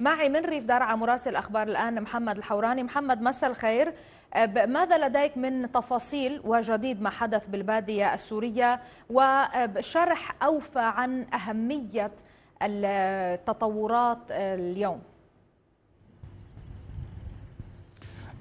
معي من ريف درعا مراسل اخبار الان محمد الحوراني محمد مساء الخير أه، ماذا لديك من تفاصيل وجديد ما حدث بالباديه السوريه وشرح اوفى عن اهميه التطورات اليوم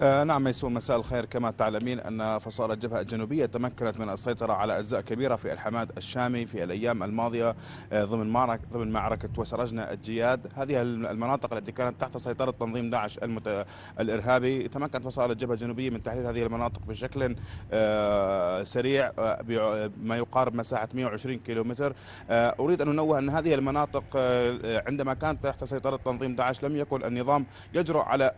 آه نعم ميسون مساء الخير كما تعلمين أن فصائل الجبهة الجنوبية تمكنت من السيطرة على أجزاء كبيرة في الحماد الشامي في الأيام الماضية آه ضمن معركة ضمن معركة وسرجنا الجياد هذه المناطق التي كانت تحت سيطرة تنظيم داعش المت... الإرهابي تمكنت فصائل الجبهة الجنوبية من تحرير هذه المناطق بشكل آه سريع آه، بما يقارب مساحة 120 كيلومتر آه، أريد أن أنوه أن هذه المناطق آه، عندما كانت تحت سيطرة تنظيم داعش لم يكن النظام يجرؤ على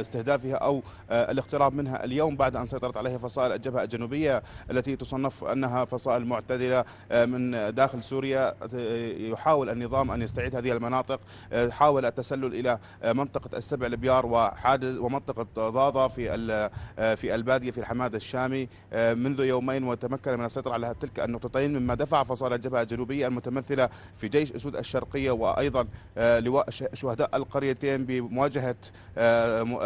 استهدافها أو آه، الاقتراب منها اليوم بعد أن سيطرت عليها فصائل الجبهة الجنوبية التي تصنف أنها فصائل معتدلة آه، من داخل سوريا آه، يحاول النظام أن يستعيد هذه المناطق حاول التسلل إلى منطقة السبع البيار وحادث ومنطقة ضاضة في في البادية في الحماد الشامي منذ يومين وتمكن من السيطرة على تلك النقطتين مما دفع فصائل الجبهة الجنوبية المتمثلة في جيش أسود الشرقية وأيضا لواء شهداء القريتين بمواجهة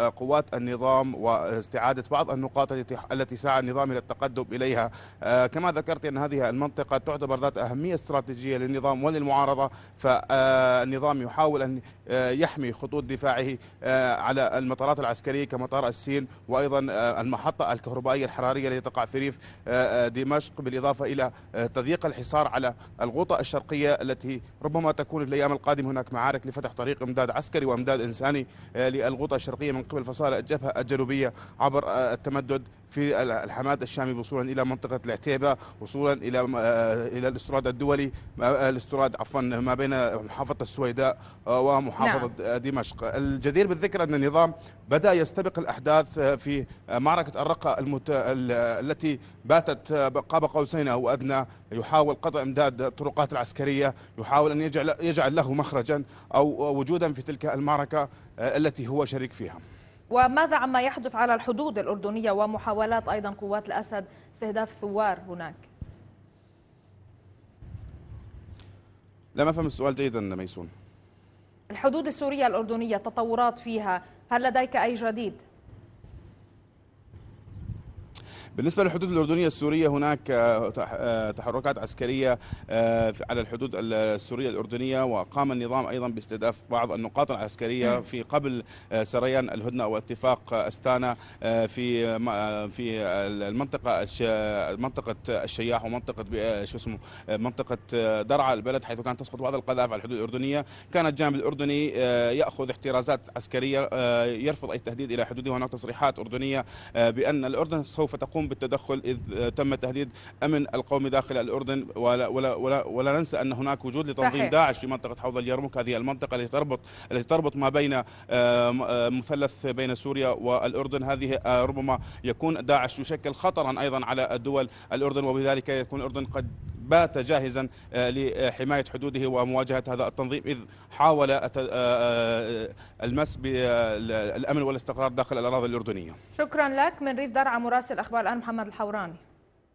قوات النظام النظام واستعادة بعض النقاط التي سعى النظام إلى التقدم إليها آه، كما ذكرت أن هذه المنطقة تعتبر ذات أهمية استراتيجية للنظام وللمعارضة فالنظام يحاول أن آه، يحمي خطوط دفاعه آه، على المطارات العسكرية كمطار السين وأيضا المحطة الكهربائية الحرارية التي تقع في ريف دمشق بالإضافة إلى تضييق الحصار على الغوطة الشرقية التي ربما تكون في الأيام القادمة هناك معارك لفتح طريق إمداد عسكري وإمداد إنساني للغوطة الشرقية من قبل فصائل الجبهة الجنوبية الجنوبية عبر آه، التمدد في الحماد الشامي وصولا الى منطقه العتيبه وصولا الى آه، الى الاستراد الدولي آه، الاستراد عفوا ما بين محافظه السويداء ومحافظه نعم. دمشق الجدير بالذكر ان النظام بدا يستبق الاحداث في معركه الرقه المت... التي باتت قاب قوسين او ادنى يحاول قطع امداد الطرقات العسكريه يحاول ان يجعل يجعل له مخرجا او وجودا في تلك المعركه التي هو شريك فيها وماذا عما يحدث على الحدود الأردنية ومحاولات أيضا قوات الأسد استهداف ثوار هناك لم أفهم السؤال جيدا ميسون الحدود السورية الأردنية تطورات فيها هل لديك أي جديد؟ بالنسبه للحدود الاردنيه السوريه هناك آه، آه، تحركات عسكريه آه، على الحدود السوريه الاردنيه وقام النظام ايضا باستهداف بعض النقاط العسكريه في قبل سريان الهدنه او اتفاق استانا في في المنطقه منطقه الشياح ومنطقه شو اسمه منطقه درعا البلد حيث كانت تسقط بعض القذائف على الحدود الاردنيه كان الجانب الاردني ياخذ احترازات عسكريه يرفض اي تهديد الى حدوده هناك تصريحات اردنيه بان الاردن سوف تقوم بالتدخل إذ تم تهديد أمن القوم داخل الأردن ولا, ولا, ولا, ولا ننسى أن هناك وجود لتنظيم صحيح. داعش في منطقة حوض اليرموك هذه المنطقة التي تربط التي تربط ما بين آه، آه، مثلث بين سوريا والأردن هذه آه، ربما يكون داعش يشكل خطرا أيضا على الدول الأردن وبذلك يكون الأردن قد بات جاهزا آه، لحماية حدوده ومواجهة هذا التنظيم إذ حاول آه، آه، المس بالأمن والاستقرار داخل الأراضي الأردنية شكرا لك من ريف درعا مراسل أخبار الآن محمد الحوراني